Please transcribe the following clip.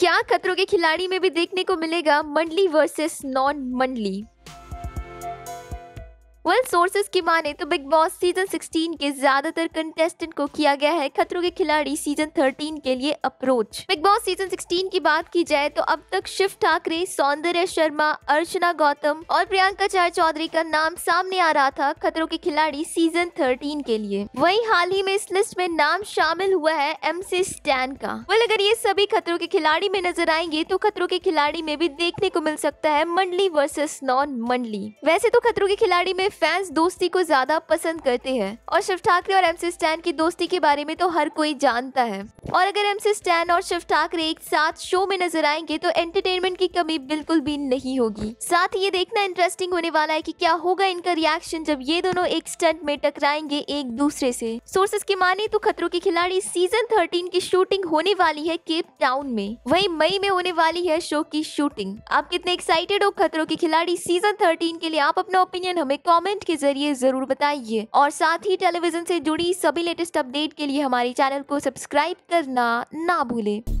क्या खतरों के खिलाड़ी में भी देखने को मिलेगा मंडली वर्सेस नॉन मंडली वेल well, सोर्सेज की माने तो बिग बॉस सीजन 16 के ज्यादातर कंटेस्टेंट को किया गया है खतरों के खिलाड़ी सीजन 13 के लिए अप्रोच बिग बॉस सीजन 16 की बात की जाए तो अब तक शिव ठाकरे सौंदर्य शर्मा अर्चना गौतम और प्रियंका चार चौधरी का नाम सामने आ रहा था खतरों के खिलाड़ी सीजन थर्टीन के लिए वही हाल ही में इस लिस्ट में नाम शामिल हुआ है एम सी स्टैन का वेल well, अगर ये सभी खतरों के खिलाड़ी में नजर आएंगे तो खतरों के खिलाड़ी में भी देखने को मिल सकता है मंडली वर्सेस नॉन मंडली वैसे तो खतरों के खिलाड़ी में फैंस दोस्ती को ज्यादा पसंद करते हैं और शिव ठाकरे और एमसी स्टैन की दोस्ती के बारे में तो हर कोई जानता है और अगर एमसी स्टैन और शिव ठाकरे एक साथ शो में नजर आएंगे तो एंटरटेनमेंट की कमी बिल्कुल भी नहीं होगी साथ ही ये देखना इंटरेस्टिंग होने वाला है की क्या होगा इनका रिएक्शन जब ये दोनों एक स्टंट में टकराएंगे एक दूसरे से सोर्सेस की माने तो खतरों के खिलाड़ी सीजन थर्टीन की शूटिंग होने वाली है केप टाउन में वही मई में होने वाली है शो की शूटिंग आप कितने एक्साइटेड हो खतरों के खिलाड़ी सीजन थर्टीन के लिए आप अपना ओपिनियन हमें कॉमेंट कमेंट के जरिए जरूर बताइए और साथ ही टेलीविजन से जुड़ी सभी लेटेस्ट अपडेट के लिए हमारे चैनल को सब्सक्राइब करना ना भूलें